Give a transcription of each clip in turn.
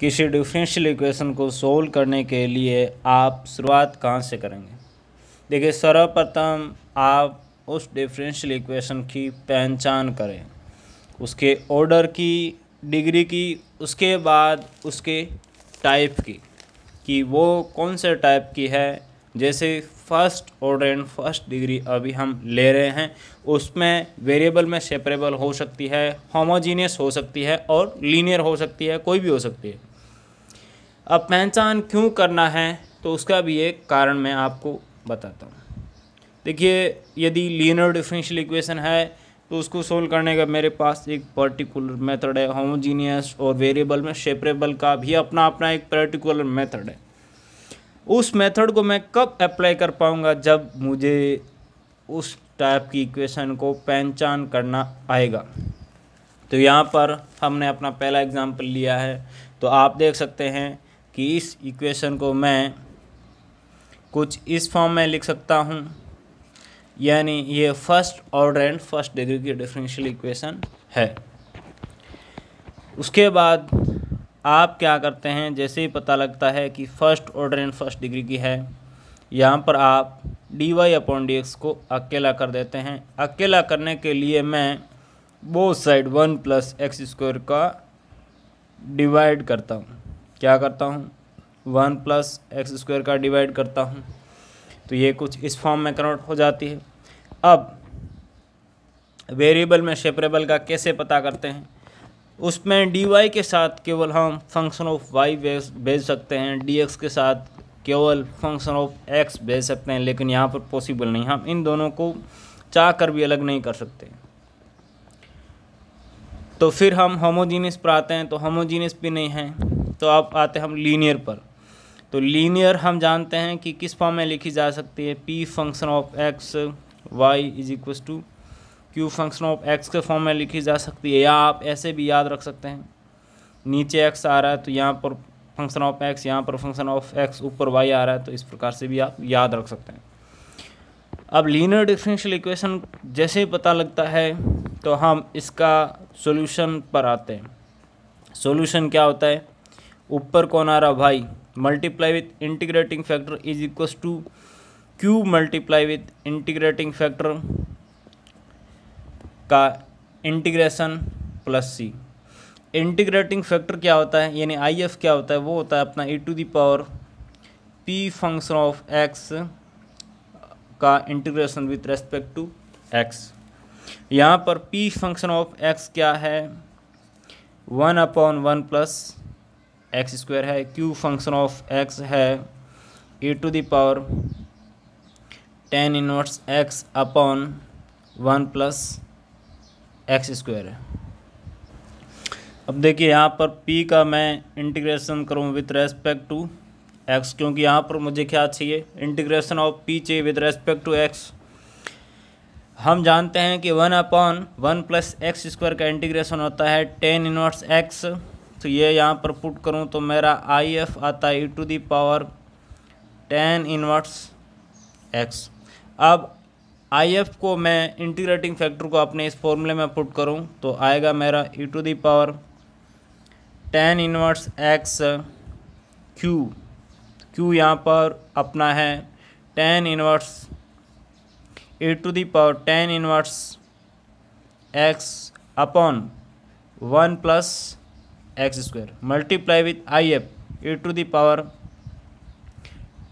किसी differential equation को solve करने के लिए आप शुरुआत कहाँ से करेंगे देखिए सर्वप्रथम आप उस डिफरेंशियल इक्वेशन की पहचान करें उसके ऑर्डर की डिग्री की उसके बाद उसके टाइप की कि वो कौन से टाइप की है जैसे first order and first degree अभी हम ले रहे हैं उसमें वेरिएबल में सेपरेबल हो सकती है होमोजीनियस हो सकती है और लीनियर हो सकती है कोई भी हो सकती है अब पहचान क्यों करना है तो उसका भी एक कारण मैं आपको बताता हूँ देखिए यदि लीनर डिफरेंशियल इक्वेशन है तो उसको सोल्व करने का मेरे पास एक पर्टिकुलर मेथड है होमोजीनियस और वेरिएबल में शेपरेबल का भी अपना अपना एक पर्टिकुलर मेथड है उस मेथड को मैं कब अप्लाई कर पाऊँगा जब मुझे उस टाइप की इक्वेशन को पहचान करना आएगा तो यहाँ पर हमने अपना पहला एग्जाम्पल लिया है तो आप देख सकते हैं कि इस इक्वेशन को मैं कुछ इस फॉर्म में लिख सकता हूँ यानी ये first order and first degree की डिफरेंशियल इक्वेशन है उसके बाद आप क्या करते हैं जैसे ही पता लगता है कि first order and first degree की है यहाँ पर आप D Y upon D X को अकेला कर देते हैं अकेला करने के लिए मैं both side one plus X square का डिवाइड करता हूँ क्या करता हूँ वन प्लस एक्स स्क्वायर का डिवाइड करता हूँ तो ये कुछ इस फॉर्म में कन्वर्ट हो जाती है अब वेरिएबल में सेपरेबल का कैसे पता करते हैं उसमें डी वाई के साथ केवल हम फंक्शन ऑफ वाई भेज सकते हैं डी एक्स के साथ केवल फंक्शन ऑफ एक्स भेज सकते हैं लेकिन यहाँ पर पॉसिबल नहीं हम इन दोनों को चाह कर भी अलग नहीं कर सकते तो फिर हम होमोजीनियस पर आते हैं तो होमोजीनियस भी नहीं हैं तो आप आते हैं हम लीनियर पर तो लीनियर हम जानते हैं कि किस फॉर्म में लिखी जा सकती है P function of X Y is equal to Q function of X के फॉर्म में लिखी जा सकती है या आप ऐसे भी याद रख सकते हैं नीचे एक्स आ रहा है तो यहाँ पर फंक्शन ऑफ एक्स यहाँ पर फंक्शन ऑफ एक्स ऊपर वाई आ रहा है तो इस प्रकार से भी आप याद रख सकते हैं अब लीनियर डिफरेंशियल इक्वेशन जैसे ही पता लगता है तो हम इसका सॉल्यूशन पर आते हैं सॉल्यूशन क्या होता है ऊपर कौन आ रहा भाई multiply with integrating factor is equal to Q multiply with integrating factor का integration plus C integrating factor क्या होता है यानी आई एफ क्या होता है वो होता है अपना e to the power P function of X का integration with respect to X यहाँ पर पी फंक्शन ऑफ एक्स क्या है one upon one plus X square है क्यू फंक्शन ऑफ एक्स है e to the power tan inverse X upon one plus X square है अब देखिए यहाँ पर पी का मैं इंटीग्रेशन करूँ विथ रेस्पेक्ट टू एक्स क्योंकि यहाँ पर मुझे क्या चाहिए इंटीग्रेशन ऑफ पी चाहिए विथ रेस्पेक्ट टू एक्स हम जानते हैं कि one upon one plus X square का इंटीग्रेशन होता है टेन इनवर्स एक्स तो ये यहाँ पर पुट करूँ तो मेरा आई एफ आता है e to the power tan inverse X अब आई एफ को मैं इंटीग्रेटिंग फैक्टर को अपने इस फॉर्मूले में पुट करूँ तो आएगा मेरा e to the power tan inverse X Q Q यहाँ पर अपना है tan inverse e to the power tan inverse X upon one plus X square multiply with I F e to the power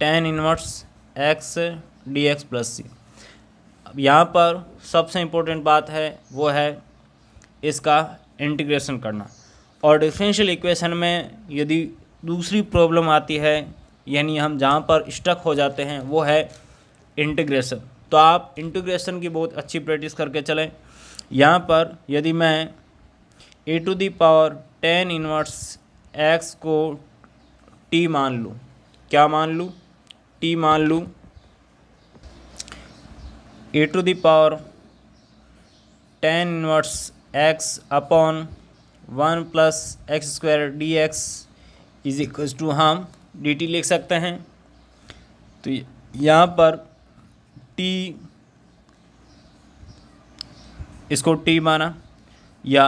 tan inverse X D X plus सी अब यहाँ पर सबसे important बात है वो है इसका इंटीग्रेशन करना और डिफरेंशियल इक्वेशन में यदि दूसरी प्रॉब्लम आती है यानी हम जहाँ पर स्टक हो जाते हैं वो है इंटीग्रेशन तो आप इंटीग्रेशन की बहुत अच्छी प्रैक्टिस करके चलें यहाँ पर यदि मैं e to the power tan inverse X को टी मान लूँ क्या मान लूँ टी मान लूँ e to the power tan inverse X upon one plus X square D x is equal to हम डी टी लिख सकते हैं तो यहाँ पर टी इसको टी माना या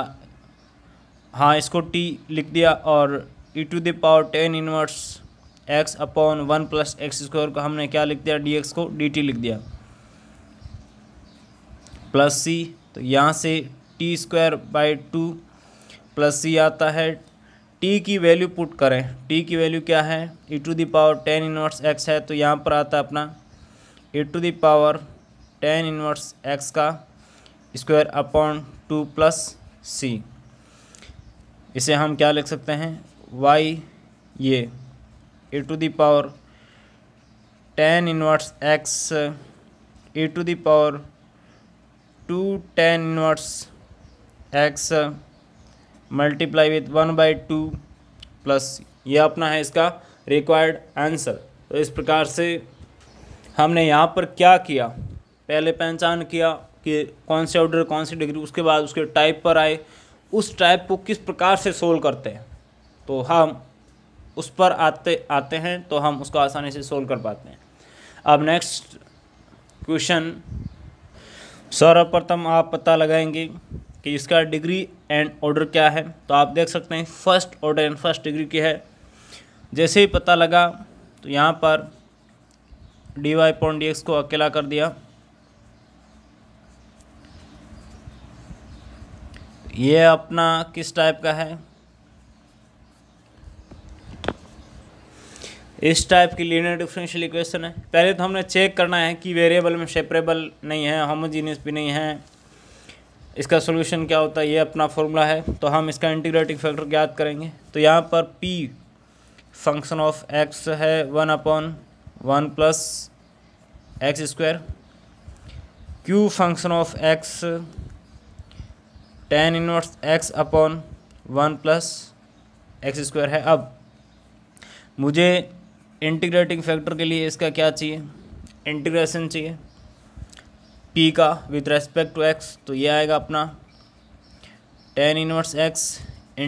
हाँ इसको टी लिख दिया और e to the power tan inverse X upon one plus X square को हमने क्या लिख दिया डी एक्स को डी टी लिख दिया प्लस सी तो यहाँ से T square by two plus C आता है टी की वैल्यू पुट करें टी की वैल्यू क्या है e to the power tan inverse X है तो यहाँ पर आता है अपना e to the power tan inverse X का square upon two plus C इसे हम क्या लिख सकते हैं वाई ये e to the power tan inverse X e to the power two tan inverse X multiply with one by two plus ये अपना है इसका रिक्वायर्ड आंसर तो इस प्रकार से हमने यहाँ पर क्या किया पहले पहचान किया कि कौन से ऑर्डर कौन सी डिग्री उसके बाद उसके टाइप पर आए उस टाइप को किस प्रकार से सोल्व करते हैं तो हम उस पर आते आते हैं तो हम उसको आसानी से सोल्व कर पाते हैं अब नेक्स्ट क्वेश्चन सर्वप्रथम आप पता लगाएंगे कि इसका डिग्री एंड ऑर्डर क्या है तो आप देख सकते हैं first order and first degree की है जैसे ही पता लगा तो यहाँ पर D Y point D X को अकेला कर दिया ये अपना किस टाइप का है इस टाइप की लीनियर डिफरेंशियल इक्वेशन है पहले तो हमने चेक करना है कि वेरिएबल में सेपरेबल नहीं है होमोजीनियस भी नहीं है इसका सोल्यूशन क्या होता है ये अपना फॉर्मूला है तो हम इसका इंटीग्रेटिंग फैक्टर ज्ञात करेंगे तो यहाँ पर पी फंक्शन ऑफ एक्स है one upon one plus X square Q function of X tan inverse X upon one plus X square है अब मुझे इंटीग्रेटिंग फैक्टर के लिए इसका क्या चाहिए इंटीग्रेशन चाहिए पी का विथ रेस्पेक्ट टू एक्स तो ये आएगा अपना tan inverse X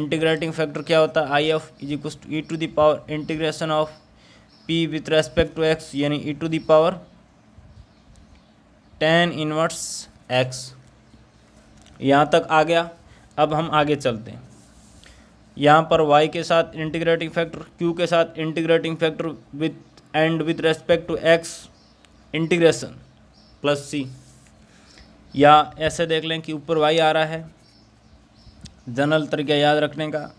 integrating factor क्या होता है I of is equal to e to the power integration of P with respect to X यानी e to the power tan inverse X यहाँ तक आ गया अब हम आगे चलते हैं यहाँ पर y के साथ इंटीग्रेटिंग फैक्टर q के साथ integrating factor with and with respect to x integration plus c या ऐसे देख लें कि ऊपर y आ रहा है जनरल तरीका याद रखने का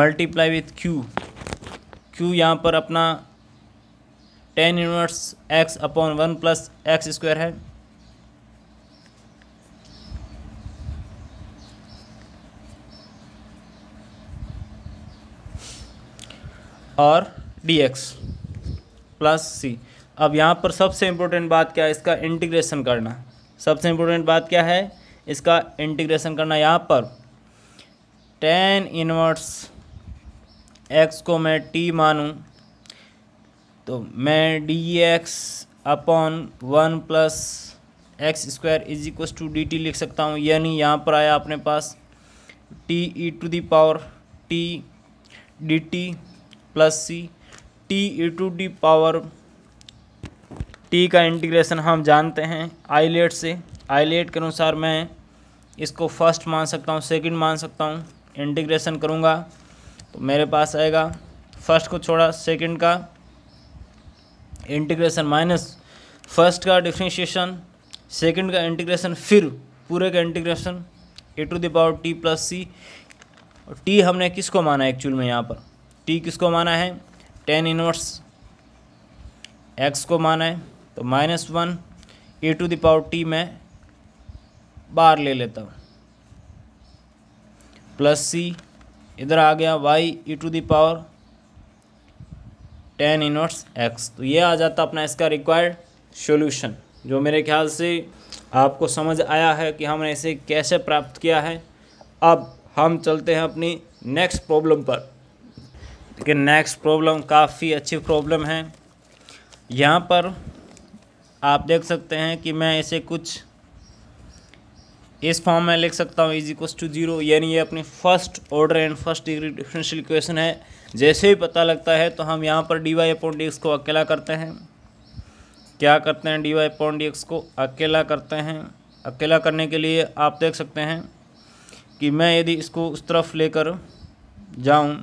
मल्टीप्लाई विथ q q यहाँ पर अपना tan inverse x upon one plus X square है और डी एक्स प्लस सी अब यहाँ पर सबसे इम्पोर्टेंट बात क्या है इसका इंटीग्रेशन करना सबसे इम्पोर्टेंट बात क्या है इसका इंटीग्रेशन करना यहाँ पर टेन इनवर्स एक्स को मैं टी मानूँ तो मैं D X upon one plus X square is equal to D T लिख सकता हूँ यानी यहाँ पर आया अपने पास T e to the power T D T plus C T e to the power T का इंटीग्रेशन हम जानते हैं आईलेट से आईलेट के अनुसार मैं इसको फर्स्ट मान सकता हूँ सेकंड मान सकता हूँ इंटीग्रेशन करूँगा तो मेरे पास आएगा फर्स्ट को छोड़ा सेकंड का इंटीग्रेशन माइनस फर्स्ट का डिफ्रेंशिएशन सेकंड का इंटीग्रेशन फिर पूरे का integration e to power T plus C और टी हमने किसको माना एक्चुअल में यहाँ पर टी किसको माना है टेन इनवर्स एक्स को माना है तो minus one e to the power T मैं बाहर ले लेता हूँ प्लस सी इधर आ गया Y e to the power tan inverse X तो ये आ जाता अपना इसका रिक्वायर्ड सॉल्यूशन जो मेरे ख्याल से आपको समझ आया है कि हमने इसे कैसे प्राप्त किया है अब हम चलते हैं अपनी नेक्स्ट प्रॉब्लम पर लेकिन नेक्स्ट प्रॉब्लम काफ़ी अच्छी प्रॉब्लम है यहाँ पर आप देख सकते हैं कि मैं इसे कुछ इस फॉर्म में लिख सकता हूँ इज टू जीरो यानी ये अपनी first order and first degree differential equation है जैसे ही पता लगता है तो हम यहाँ पर D Y upon D X को अकेला करते हैं क्या करते हैं D Y upon D X को अकेला करते हैं अकेला करने के लिए आप देख सकते हैं कि मैं यदि इसको उस तरफ लेकर जाऊँ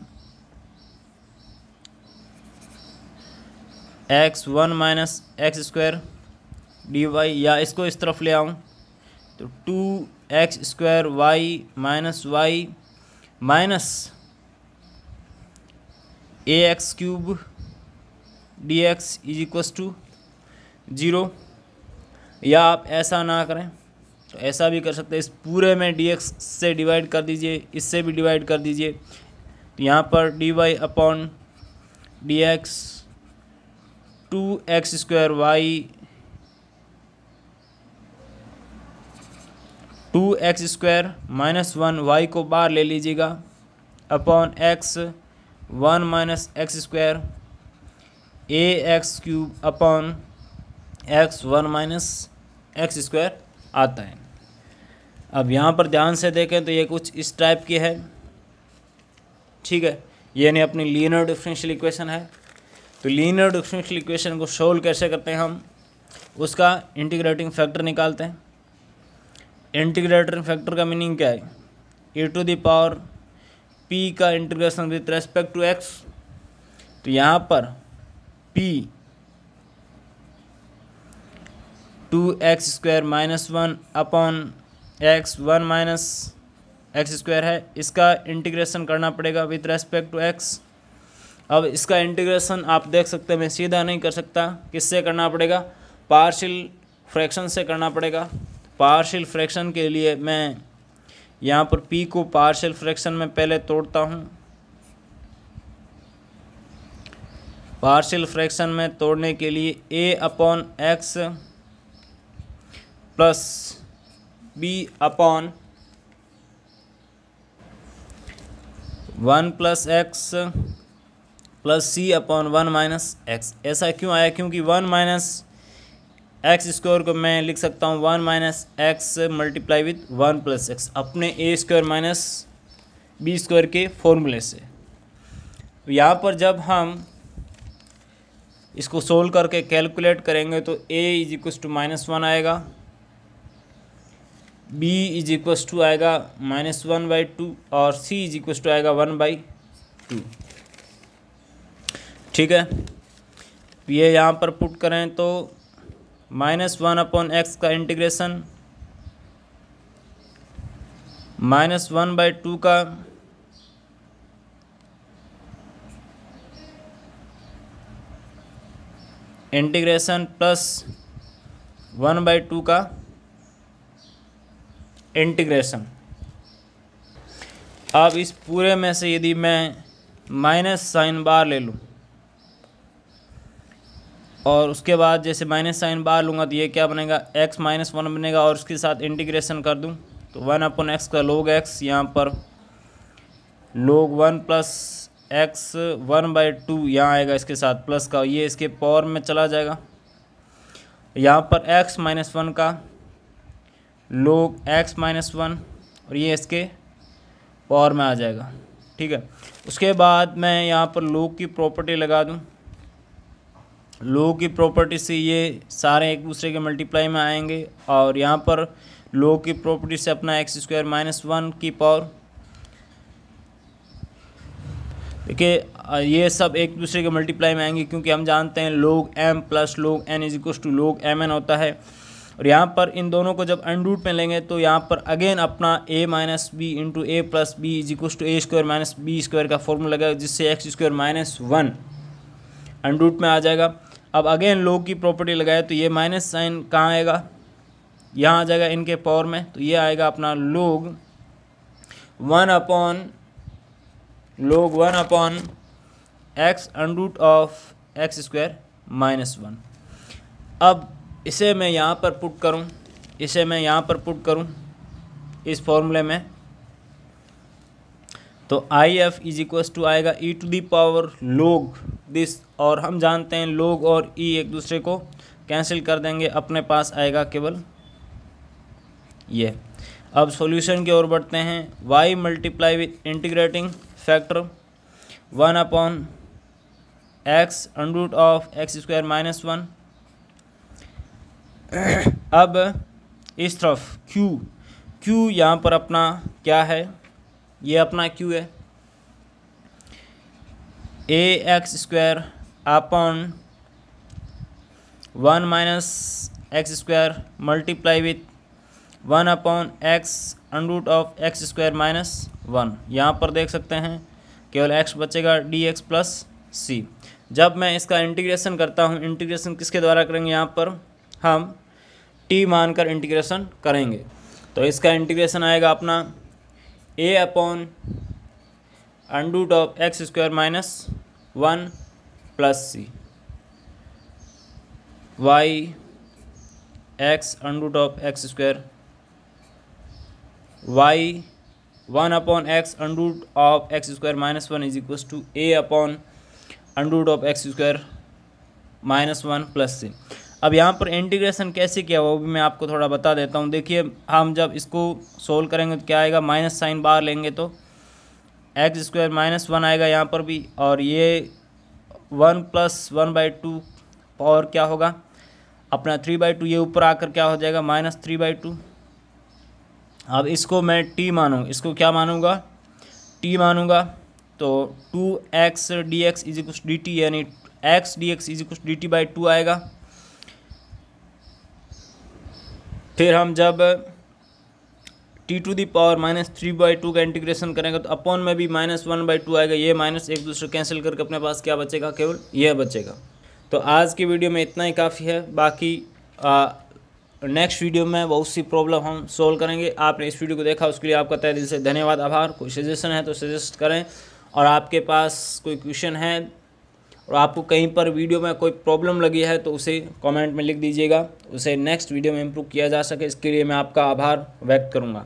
x one minus x square d y या इसको इस तरफ ले आऊँ तो two x square y minus y minus a x cube d x is equals to zero या आप ऐसा ना करें तो ऐसा भी कर सकते हैं इस पूरे में डी एक्स से डिवाइड कर दीजिए इससे भी डिवाइड कर दीजिए तो यहाँ पर D Y upon D x two x square y two x square minus one y को बाहर ले लीजिएगा upon x one minus x square a x cube upon x one minus x square आता है अब यहाँ पर ध्यान से देखें तो ये कुछ इस टाइप की है ठीक है यानी अपनी लीनर डिफरेंशियल इक्वेशन है तो लीनियर डिफरेंशियल इक्वेशन को सोल्व कैसे करते हैं हम उसका इंटीग्रेटिंग फैक्टर निकालते हैं इंटीग्रेटिंग फैक्टर का मीनिंग क्या है a to the power p का integration with respect to x तो यहाँ पर p two x square minus one upon x one minus x square है इसका इंटीग्रेशन करना पड़ेगा विथ रेस्पेक्ट टू एक्स अब इसका इंटीग्रेशन आप देख सकते हैं मैं सीधा नहीं कर सकता किससे करना पड़ेगा पार्शियल फ्रैक्शन से करना पड़ेगा पार्शियल फ्रैक्शन के लिए मैं यहाँ पर पी को पार्शियल फ्रैक्शन में पहले तोड़ता हूँ पार्शियल फ्रैक्शन में तोड़ने के लिए a upon x plus b upon one plus x plus c upon one minus x ऐसा क्यों आया क्योंकि वन माइनस एक्स स्क्वायर को मैं लिख सकता हूँ one minus x multiply with one plus x अपने a square minus b square के फॉर्मूले से तो यहाँ पर जब हम इसको सोल्व करके कैलकुलेट करेंगे तो a is equals to minus one आएगा बी इज इक्वस टू आएगा माइनस वन बाई टू और सी इज इक्वस टू आएगा वन बाई टू ठीक है ये यहाँ पर पुट करें तो माइनस वन अपॉन एक्स का integration minus one by two का integration plus one by two का इंटीग्रेशन अब इस पूरे में से यदि मैं माइनस साइन बार ले लूँ और उसके बाद जैसे माइनस साइन बाहर लूँगा तो ये क्या बनेगा एक्स माइनस वन बनेगा और उसके साथ इंटीग्रेशन कर दूँ तो वन अपन एक्स का लोग एक्स यहाँ पर log one plus x one by two यहाँ आएगा इसके साथ प्लस का ये इसके पावर में चला जाएगा यहाँ पर एक्स माइनस वन का लोग एक्स माइनस वन और ये इसके पावर में आ जाएगा ठीक है उसके बाद मैं यहाँ पर लोग की प्रॉपर्टी लगा दूँ लो की प्रॉपर्टी से ये सारे एक दूसरे के मल्टीप्लाई में आएंगे और यहाँ पर लो की प्रॉपर्टी से अपना एक्स स्क्वायर माइनस वन की पावर देखिए ये सब एक दूसरे के मल्टीप्लाई में आएंगे क्योंकि हम जानते हैं log m plus log n is equal to log m n होता है और यहाँ पर इन दोनों को जब अनरूट में लेंगे तो यहाँ पर अगेन अपना a minus b into a plus b is equal to a square minus b square का फॉर्मूला लगेगा जिससे x square minus one under root में आ जाएगा अब अगेन लोग की प्रॉपर्टी लगाए तो ये माइनस साइन कहाँ आएगा यहाँ आ जाएगा इनके पावर में तो ये आएगा अपना log one upon log one upon x under root of x square minus one अब इसे मैं यहाँ पर पुट करूँ इसे मैं यहाँ पर पुट करूँ इस फॉर्मूले में तो I F is equal to आएगा e to the power log this और हम जानते हैं लोग और ई एक दूसरे को कैंसिल कर देंगे अपने पास आएगा केवल ये अब सॉल्यूशन की ओर बढ़ते हैं y multiply with integrating factor one upon x under root of x square minus one अब इस तरफ क्यू क्यू यहाँ पर अपना क्या है ये अपना क्यू है a x square upon one minus x square multiply with one upon x under root of x square minus one यहाँ पर देख सकते हैं केवल एक्स बचेगा डी एक्स प्लस सी जब मैं इसका इंटीग्रेशन करता हूँ इंटीग्रेशन किसके द्वारा करेंगे यहाँ पर हम टी मानकर इंटीग्रेशन करेंगे तो इसका इंटीग्रेशन आएगा अपना a upon under root of x square minus one plus c y x under root of x square y one upon x under root of x square minus one is equal to a upon under root of x square minus one plus सी अब यहाँ पर integration कैसे किया वो भी मैं आपको थोड़ा बता देता हूँ देखिए हम जब इसको सोल्व करेंगे तो क्या आएगा माइनस साइन बाहर लेंगे तो एक्स स्क्वायर माइनस वन आएगा यहाँ पर भी और ये one plus one by two power क्या होगा अपना थ्री बाई टू ये ऊपर आकर क्या हो जाएगा माइनस थ्री बाई टू अब इसको मैं टी मानूँ इसको क्या मानूँगा टी मानूँगा तो two x D x is कुछ डी टी यानी एक्स डी एक्स इज कुछ डी टी बाई टू आएगा फिर हम जब t to the power minus three by two का इंटीग्रेशन करेंगे तो अपॉन में भी माइनस वन बाई टू आएगा ये माइनस एक दूसरे कैंसिल करके अपने पास क्या बचेगा केवल यह बचेगा तो आज की वीडियो में इतना ही काफ़ी है बाकी नेक्स्ट वीडियो में बहुत सी प्रॉब्लम हम सोल्व करेंगे आपने इस वीडियो को देखा उसके लिए आपका तय दिल से धन्यवाद आभार कोई सजेशन है तो सजेस्ट करें और आपके पास कोई क्वेश्चन है और आपको कहीं पर वीडियो में कोई प्रॉब्लम लगी है तो उसे कमेंट में लिख दीजिएगा उसे नेक्स्ट वीडियो में इम्प्रूव किया जा सके इसके लिए मैं आपका आभार व्यक्त करूँगा